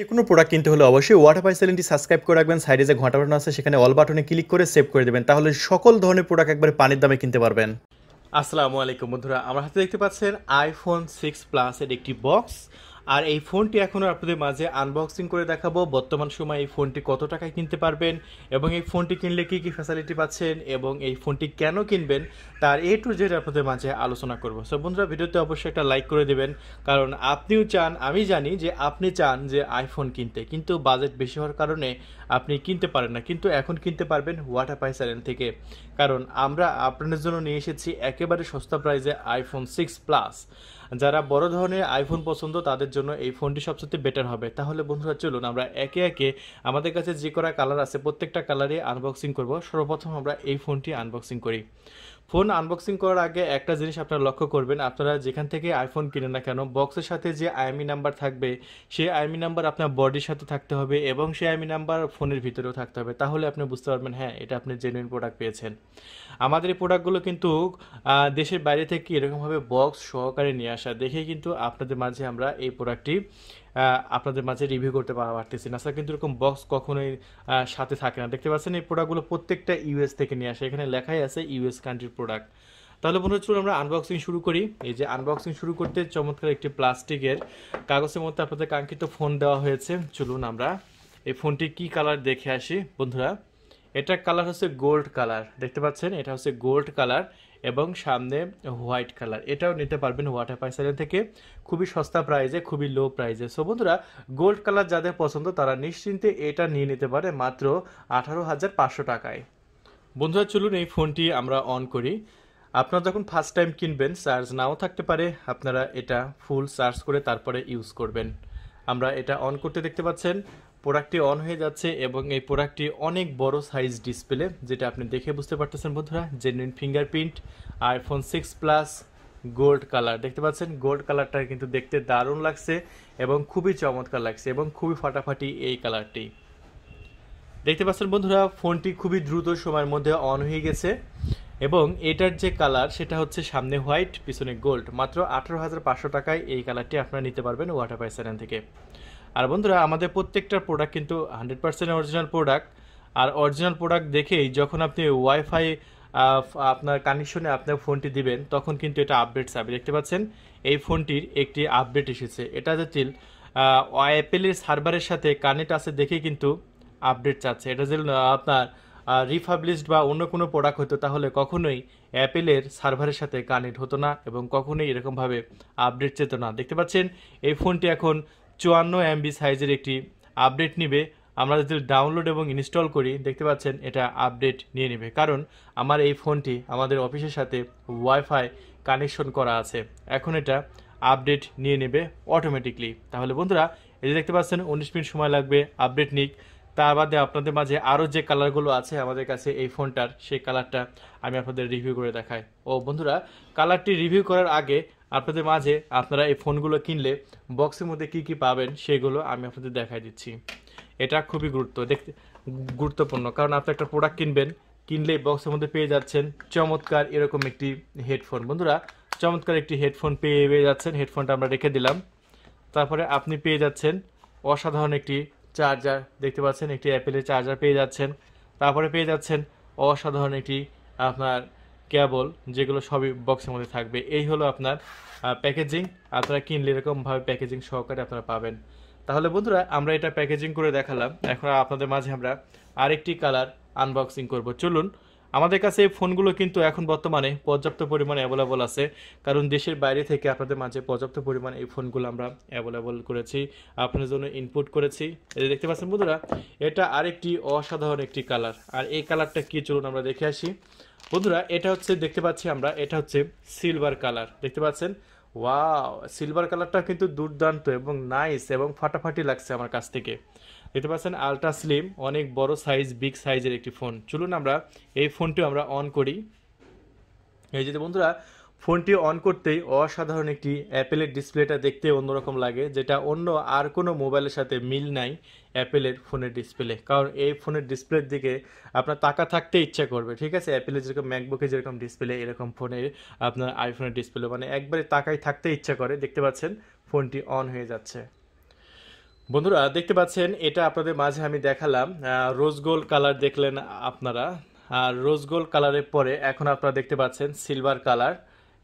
যে কোনো প্রোডাক্ট কিনতে হলে অবশ্যই ওয়াটার পাই সেলিনটি সাবস্ক্রাইব করে রাখবেন সাইডে যে ঘন্টা বাটন আছে সেখানে অল বাটনে ক্লিক করে সেভ করে দেবেন তাহলে সকল ধরনের প্রোডাক্ট একবারে পানির দামে কিনতে পারবেন আসসালামু আলাইকুম বন্ধুরা আমার হাতে দেখতে পাচ্ছেন আইফোন সিক্স প্লাসের একটি বক্স আর এই ফোনটি এখন আপনাদের মাঝে আনবক্সিং করে দেখাবো বর্তমান সময়ে এই ফোনটি কত টাকায় কিনতে পারবেন এবং এই ফোনটি কিনলে কী কী ফ্যাসিলিটি পাচ্ছেন এবং এই ফোনটি কেন কিনবেন তার এ টু জেড আপনাদের মাঝে আলোচনা করবো সো বন্ধুরা ভিডিওতে অবশ্যই একটা লাইক করে দেবেন কারণ আপনিও চান আমি জানি যে আপনি চান যে আইফোন কিনতে কিন্তু বাজেট বেশি হওয়ার কারণে আপনি কিনতে পারেন না কিন্তু এখন কিনতে পারবেন ওয়াটার পাই চ্যানেল থেকে কারণ আমরা আপনাদের জন্য নিয়ে এসেছি একেবারে সস্তা প্রাইজে আইফোন সিক্স প্লাস যারা বড় ধরনের আইফোন পছন্দ তাদের জন্য এই ফোনটি সবচেয়ে বেটার হবে তাহলে বন্ধুরা চলুন আমরা একে একে আমাদের কাছে যে করা কালার আছে প্রত্যেকটা কালারে আনবক্সিং করব সর্বপ্রথম আমরা এই ফোনটি আনবক্সিং করি ফোন আনবক্সিং করার আগে একটা জিনিস আপনারা লক্ষ্য করবেন আপনারা যেখান থেকে আইফোন কিনে না কেন বক্সের সাথে যে আইএমই নাম্বার থাকবে সেই আইএমই নাম্বার আপনার বডির সাথে থাকতে হবে এবং সেই আইএমই নাম্বার ফোনের ভিতরেও থাকতে হবে তাহলে আপনি বুঝতে পারবেন হ্যাঁ এটা আপনি জেনুইন প্রোডাক্ট পেয়েছেন আমাদের এই প্রোডাক্টগুলো কিন্তু দেশের বাইরে থেকে এরকমভাবে বক্স সহকারে নিয়ে আসা দেখে কিন্তু আপনাদের মাঝে আমরা এই প্রোডাক্টটি আপনাদের মাঝে রিভিউ করতে পারতেছি না কিন্তু এরকম বক্স কখনোই সাথে থাকে না দেখতে পাচ্ছেন এই প্রোডাক্টগুলো প্রত্যেকটা ইউএস থেকে নিয়ে আসে এখানে লেখাই আছে ইউএস কান্ট্রির প্রোডাক্ট তাহলে মনে হচ্ছিল আমরা আনবক্সিং শুরু করি এই যে আনবক্সিং শুরু করতে চমৎকার একটি প্লাস্টিকের কাগজের মধ্যে আপনাদের কাঙ্ক্ষিত ফোন দেওয়া হয়েছে চলুন আমরা এই ফোনটি কি কালার দেখে আসি বন্ধুরা এটা কালার হচ্ছে গোল্ড কালার দেখতে পাচ্ছেন এটা হচ্ছে গোল্ড কালার এবং সামনে হোয়াইট কালার এটাও নিতে পারবেন ওয়াটার পাইসাইলেন থেকে খুবই সস্তা প্রাইজে খুবই লো প্রাইজে সো বন্ধুরা গোল্ড কালার যাদের পছন্দ তারা নিশ্চিন্তে এটা নিয়ে নিতে পারে মাত্র আঠারো হাজার পাঁচশো টাকায় বন্ধুরা চলুন এই ফোনটি আমরা অন করি আপনারা যখন ফার্স্ট টাইম কিনবেন চার্জ নাও থাকতে পারে আপনারা এটা ফুল চার্জ করে তারপরে ইউজ করবেন আমরা এটা অন করতে দেখতে পাচ্ছেন প্রোডাক্টটি অন হয়ে যাচ্ছে এবং এই প্রোডাক্টটি অনেক বড় সাইজ ডিসপ্লে যেটা আপনি দেখে বুঝতে পারতেছেন বন্ধুরা genuine fingerprint iPhone six plus gold colour দেখতে পাচ্ছেন গোল্ড কালারটা কিন্তু দেখতে দারুণ লাগছে এবং খুবই চমৎকার লাগছে এবং খুবই ফাটাফাটি এই কালারটি দেখতে পাচ্ছেন বন্ধুরা ফোনটি খুবই দ্রুত সময়ের মধ্যে অন হয়ে গেছে এবং এটার যে কালার সেটা হচ্ছে সামনে হোয়াইট পিছনে গোল্ড মাত্র আঠারো হাজার পাঁচশো টাকায় এই কালারটি আপনারা নিতে পারবেন ওয়াটার পাই থেকে আর বন্ধুরা আমাদের প্রত্যেকটা প্রোডাক্ট কিন্তু হান্ড্রেড পার্সেন্ট অরিজিনাল প্রোডাক্ট আর অরিজিনাল প্রোডাক্ট দেখেই যখন আপনি ওয়াইফাই আপনার কানেকশনে আপনার ফোনটি দিবেন তখন কিন্তু এটা আপডেট আপনি দেখতে পাচ্ছেন এই ফোনটির একটি আপডেট এসেছে এটা যেটিল অ্যাপেলের সার্ভারের সাথে কানেক্ট আছে দেখে কিন্তু আপডেট চাচ্ছে এটা যে আপনার রিফাবলিশড বা অন্য কোনো প্রোডাক্ট হতো তাহলে কখনোই অ্যাপেলের সার্ভারের সাথে কানেক্ট হতো না এবং কখনোই এরকমভাবে আপডেট চেত না দেখতে পাচ্ছেন এই ফোনটি এখন চুয়ান্ন এমবি সাইজের একটি আপডেট নিবে আমরা যদি ডাউনলোড এবং ইনস্টল করি দেখতে পাচ্ছেন এটা আপডেট নিয়ে নেবে কারণ আমার এই ফোনটি আমাদের অফিসের সাথে ওয়াইফাই কানেকশন করা আছে এখন এটা আপডেট নিয়ে নেবে অটোমেটিকলি তাহলে বন্ধুরা এই যে দেখতে পাচ্ছেন উনিশ মিনিট সময় লাগবে আপডেট নিক তার বাদে আপনাদের মাঝে আরও যে কালারগুলো আছে আমাদের কাছে এই ফোনটার সেই কালারটা আমি আপনাদের রিভিউ করে দেখাই ও বন্ধুরা কালারটি রিভিউ করার আগে আপনাদের মাঝে আপনারা এই ফোনগুলো কিনলে বক্সের মধ্যে কি কি পাবেন সেগুলো আমি আপনাদের দেখাই দিচ্ছি এটা খুবই গুরুত্ব দেখতে গুরুত্বপূর্ণ কারণ আপনি একটা প্রোডাক্ট কিনবেন কিনলে বক্সের মধ্যে পেয়ে যাচ্ছেন চমৎকার এরকম একটি হেডফোন বন্ধুরা চমৎকার একটি হেডফোন পেয়ে পেয়ে যাচ্ছেন হেডফোনটা আমরা রেখে দিলাম তারপরে আপনি পেয়ে যাচ্ছেন অসাধারণ একটি চার্জার দেখতে পাচ্ছেন একটি অ্যাপেলের চার্জার পেয়ে যাচ্ছেন তারপরে পেয়ে যাচ্ছেন অসাধারণ একটি আপনার কেবল যেগুলো সবই বক্সের মধ্যে থাকবে এই হলো আপনার প্যাকেজিং আপনারা কিনলে এরকমভাবে প্যাকেজিং সহকারে আপনারা পাবেন তাহলে বন্ধুরা আমরা এটা প্যাকেজিং করে দেখালাম এখন আপনাদের মাঝে আমরা আরেকটি কালার আনবক্সিং করব চলুন আমাদের কাছে এই ফোনগুলো কিন্তু এখন বর্তমানে পর্যাপ্ত পরিমাণে অ্যাভেলেবল আছে কারণ দেশের বাইরে থেকে আপনাদের মাঝে পর্যাপ্ত পরিমাণে এই ফোনগুলো আমরা অ্যাভেলেবল করেছি আপনাদের জন্য ইনপুট করেছি এটা দেখতে পাচ্ছেন বন্ধুরা এটা আরেকটি অসাধারণ একটি কালার আর এই কালারটা কি চলুন আমরা দেখে আসি বন্ধুরা এটা হচ্ছে দেখতে পাচ্ছি আমরা এটা হচ্ছে সিলভার কালার দেখতে পাচ্ছেন ওয়াও সিলভার কালারটা কিন্তু দুর্দান্ত এবং নাইস এবং ফাটাফাটি লাগছে আমার কাছ থেকে দেখতে পাচ্ছেন আলট্রা স্লিম অনেক বড় সাইজ বিগ সাইজের একটি ফোন চলুন আমরা এই ফোনটি আমরা অন করি এই যে বন্ধুরা ফোনটি অন করতেই অসাধারণ একটি অ্যাপেলের ডিসপ্লেটা দেখতে অন্যরকম লাগে যেটা অন্য আর কোনো মোবাইলের সাথে মিল নাই অ্যাপেলের ফোনের ডিসপ্লে কারণ এই ফোনের ডিসপ্লের দিকে আপনার তাকা থাকতে ইচ্ছা করবে ঠিক আছে অ্যাপেলের যেরকম ম্যাকবুকে যেরকম ডিসপ্লে এরকম ফোনের আপনার আইফোনের ডিসপ্লে মানে একবারে তাকাই থাকতে ইচ্ছা করে দেখতে পাচ্ছেন ফোনটি অন হয়ে যাচ্ছে বন্ধুরা দেখতে পাচ্ছেন এটা আপনাদের মাঝে আমি দেখালাম রোজ গোল্ড কালার দেখলেন আপনারা আর রোজ গোল্ড কালারের পরে এখন আপনারা দেখতে পাচ্ছেন সিলভার কালার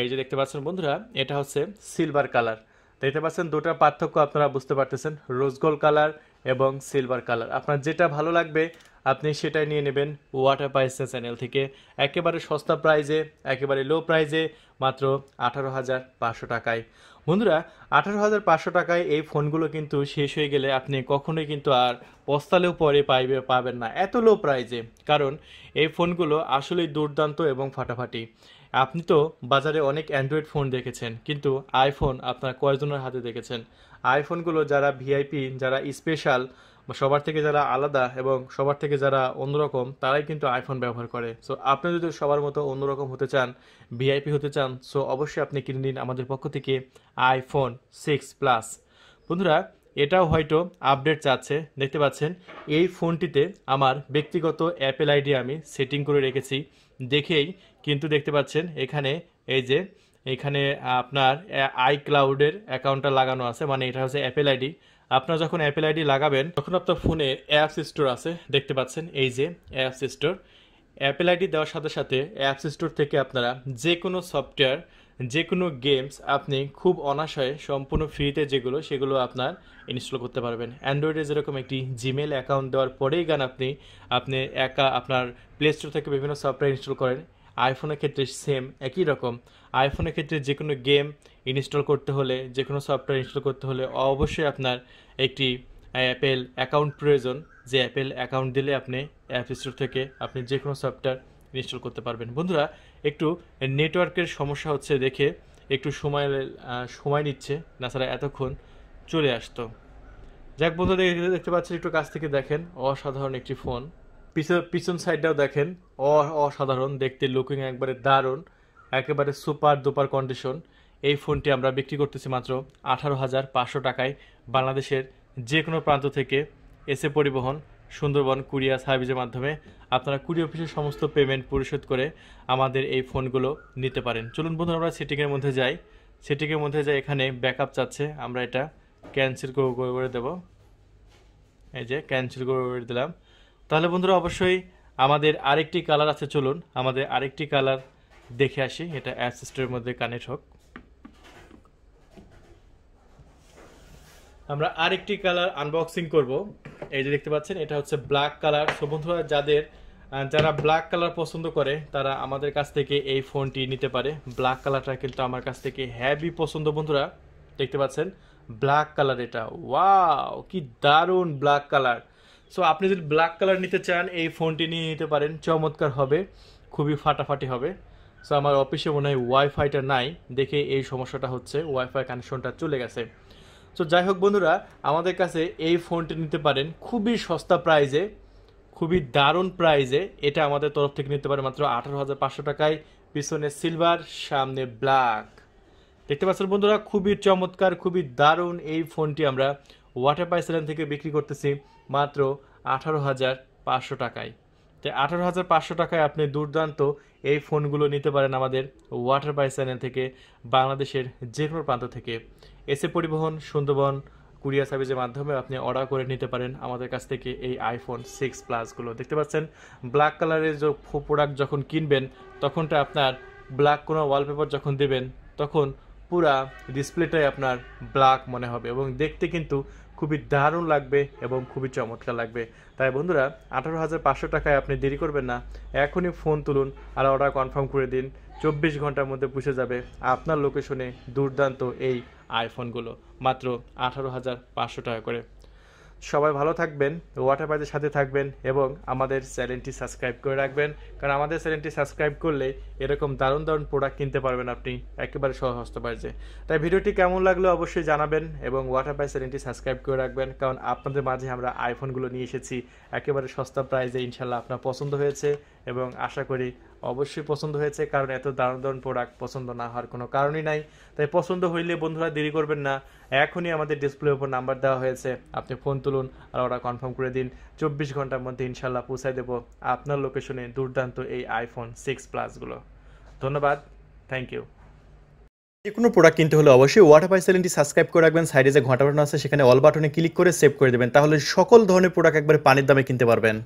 এই যে দেখতে পাচ্ছেন বন্ধুরা এটা হচ্ছে সিলভার কালার দেখতে পাচ্ছেন দুটা পার্থক্য আপনারা বুঝতে পারতেছেন রোজ গোল্ড কালার এবং সিলভার কালার আপনার যেটা ভালো লাগবে আপনি সেটাই নিয়ে নেবেন ওয়াটার পাইসেস চ্যানেল থেকে একেবারে সস্তা প্রাইজে একেবারে লো প্রাইজে মাত্র আঠারো হাজার পাঁচশো টাকায় বন্ধুরা আঠারো হাজার পাঁচশো টাকায় এই ফোনগুলো কিন্তু শেষ হয়ে গেলে আপনি কখনোই কিন্তু আর পস্তালেও পরে পাইবে পাবেন না এত লো প্রাইজে কারণ এই ফোনগুলো আসলেই দুর্দান্ত এবং ফাটাফাটি আপনি তো বাজারে অনেক অ্যান্ড্রয়েড ফোন দেখেছেন কিন্তু আইফোন আপনার কয়েকজনের হাতে দেখেছেন আইফোনগুলো যারা ভিআইপি যারা স্পেশাল সবার থেকে যারা আলাদা এবং সবার থেকে যারা অন্যরকম তারাই কিন্তু আইফোন ব্যবহার করে সো আপনি যদি সবার মতো অন্যরকম হতে চান ভিআইপি হতে চান সো অবশ্যই আপনি কিনে নিন আমাদের পক্ষ থেকে আইফোন সিক্স প্লাস বন্ধুরা এটাও হয়তো আপডেট চাচ্ছে দেখতে পাচ্ছেন এই ফোনটিতে আমার ব্যক্তিগত অ্যাপেল আইডি আমি সেটিং করে রেখেছি দেখেই কিন্তু দেখতে পাচ্ছেন এখানে এই যে এখানে আপনার আই ক্লাউডের অ্যাকাউন্টটা লাগানো আছে মানে এটা হচ্ছে অ্যাপেল আইডি আপনার যখন অ্যাপেল আইডি লাগাবেন তখন আপনার ফোনে অ্যাপস স্টোর আছে দেখতে পাচ্ছেন এই যে অ্যাপস স্টোর অ্যাপেল আইডি দেওয়ার সাথে সাথে অ্যাপস স্টোর থেকে আপনারা যে কোনো সফটওয়্যার যে কোনো গেমস আপনি খুব অনাশয়ে সম্পূর্ণ ফ্রিতে যেগুলো সেগুলো আপনার ইনস্টল করতে পারবেন অ্যান্ড্রয়েডে যেরকম একটি জিমেল অ্যাকাউন্ট দেওয়ার পরেই গান আপনি আপনি একা আপনার প্লে স্টোর থেকে বিভিন্ন সফটওয়্যার ইনস্টল করেন আইফোনের ক্ষেত্রে সেম একই রকম আইফোনের ক্ষেত্রে যে কোনো গেম ইনস্টল করতে হলে যে কোনো সফটওয়্যার ইনস্টল করতে হলে অবশ্যই আপনার একটি অ্যাপেল অ্যাকাউন্ট প্রয়োজন যে অ্যাপেল অ্যাকাউন্ট দিলে আপনি অ্যাপ স্টোর থেকে আপনি যে কোনো সফটওয়্যার ইনস্টল করতে পারবেন বন্ধুরা একটু নেটওয়ার্কের সমস্যা হচ্ছে দেখে একটু সময় সময় নিচ্ছে না ছাড়া এতক্ষণ চলে আসতো যাক বন্ধু দেখতে পাচ্ছেন একটু কাছ থেকে দেখেন অসাধারণ একটি ফোন পিছন পিছন সাইডটাও দেখেন অসাধারণ দেখতে লুকিং একবারে দারুণ একেবারে সুপার দুপার কন্ডিশন এই ফোনটি আমরা বিক্রি করতেছি মাত্র আঠারো হাজার পাঁচশো টাকায় বাংলাদেশের যে কোনো প্রান্ত থেকে এসে পরিবহন সুন্দরবন কুরিয়া সার্ভিসের মাধ্যমে আপনারা কুরিয়া অফিসের সমস্ত পেমেন্ট পরিশোধ করে আমাদের এই ফোনগুলো নিতে পারেন চলুন বন্ধুরা আমরা সেটিংয়ের মধ্যে যাই সেটিংয়ের মধ্যে যাই এখানে ব্যাকআপ চাচ্ছে আমরা এটা ক্যান্সেল করে দেব এই যে ক্যান্সেল করে দিলাম তাহলে বন্ধুরা অবশ্যই আমাদের আরেকটি কালার আছে চলুন আমাদের আরেকটি কালার দেখে আসি এটা অ্যাসিস্টের মধ্যে কানেক্ট হোক আমরা আরেকটি কালার আনবক্সিং করব এই যে দেখতে পাচ্ছেন এটা হচ্ছে ব্ল্যাক কালার সো বন্ধুরা যাদের যারা ব্ল্যাক কালার পছন্দ করে তারা আমাদের কাছ থেকে এই ফোনটি নিতে পারে ব্ল্যাক কালারটা কিন্তু আমার কাছ থেকে হ্যাভি পছন্দ বন্ধুরা দেখতে পাচ্ছেন ব্ল্যাক কালার এটা ওয়াও কি দারুণ ব্ল্যাক কালার সো আপনি যদি ব্ল্যাক কালার নিতে চান এই ফোনটি নিয়ে নিতে পারেন চমৎকার হবে খুবই ফাটাফাটি হবে সো আমার অফিসে মনে হয় ওয়াইফাইটা নাই দেখে এই সমস্যাটা হচ্ছে ওয়াইফাই কানেকশনটা চলে গেছে সো যাই হোক বন্ধুরা আমাদের কাছে এই ফোনটি নিতে পারেন খুবই সস্তা প্রাইজে খুবই দারুণ প্রাইজে এটা আমাদের তরফ থেকে নিতে পারেন মাত্র আঠারো হাজার পাঁচশো টাকায় পিছনে সিলভার সামনে ব্ল্যাক দেখতে পাচ্ছেন বন্ধুরা খুবই চমৎকার খুবই দারুণ এই ফোনটি আমরা ওয়াটার পাইসেলেন থেকে বিক্রি করতেছি মাত্র আঠারো হাজার পাঁচশো টাকায় যে আঠারো হাজার পাঁচশো টাকায় আপনি দুর্দান্ত এই ফোনগুলো নিতে পারেন আমাদের ওয়াটার বাই চ্যানেল থেকে বাংলাদেশের যে কোনো প্রান্ত থেকে এসে পরিবহন সুন্দরবন কুরিয়া সার্ভিসের মাধ্যমে আপনি অর্ডার করে নিতে পারেন আমাদের কাছ থেকে এই আইফোন সিক্স প্লাসগুলো দেখতে পাচ্ছেন ব্ল্যাক কালারের যে প্রোডাক্ট যখন কিনবেন তখনটা আপনার ব্ল্যাক কোনো ওয়ালপেপার যখন দেবেন তখন পুরা ডিসপ্লেটাই আপনার ব্ল্যাক মনে হবে এবং দেখতে কিন্তু খুবই দারুণ লাগবে এবং খুবই চমৎকার লাগবে তাই বন্ধুরা আঠারো হাজার পাঁচশো টাকায় আপনি দেরি করবেন না এখনই ফোন তুলুন আর অর্ডার কনফার্ম করে দিন চব্বিশ ঘন্টার মধ্যে পুষে যাবে আপনার লোকেশনে দুর্দান্ত এই আইফোনগুলো মাত্র আঠারো হাজার পাঁচশো টাকা করে সবাই ভালো থাকবেন ওয়াটার বাজের সাথে থাকবেন এবং আমাদের চ্যানেলটি সাবস্ক্রাইব করে রাখবেন কারণ আমাদের চ্যানেলটি সাবস্ক্রাইব করলে এরকম দারুণ দারুণ প্রোডাক্ট কিনতে পারবেন আপনি একেবারে সহস্ত পারছে তাই ভিডিওটি কেমন লাগলো অবশ্যই জানাবেন এবং ওয়াটার বাই চ্যানেলটি সাবস্ক্রাইব করে রাখবেন কারণ আপনাদের মাঝে আমরা আইফোনগুলো নিয়ে এসেছি একেবারে সস্তা প্রাইজে ইনশাল্লাহ আপনার পছন্দ হয়েছে এবং আশা করি অবশ্যই পছন্দ হয়েছে কারণ এত দারুণ দারুণ প্রোডাক্ট পছন্দ না হওয়ার কোনো কারণই নাই তাই পছন্দ হইলে বন্ধুরা দেরি করবেন না এখনই আমাদের ডিসপ্লের ওপর নাম্বার দেওয়া হয়েছে আপনি ফোন তুলুন আর ওরা কনফার্ম করে দিন চব্বিশ ঘন্টার মধ্যে ইনশাল্লাহ পৌঁছায় দেবো আপনার লোকেশনে দুর্দান্ত এই আইফোন সিক্স প্লাসগুলো ধন্যবাদ থ্যাংক ইউ যে কোনো প্রোডাক্ট কিনতে হলে অবশ্যই ওয়াটার পাই সেলেনটি সাবস্ক্রাইব করে রাখবেন সাইডে যে ঘন্টা বাটন আছে সেখানে অল বাটনে ক্লিক করে সেভ করে দেবেন তাহলে সকল ধরনের প্রোডাক্ট একবারে পানির দামে কিনতে পারবেন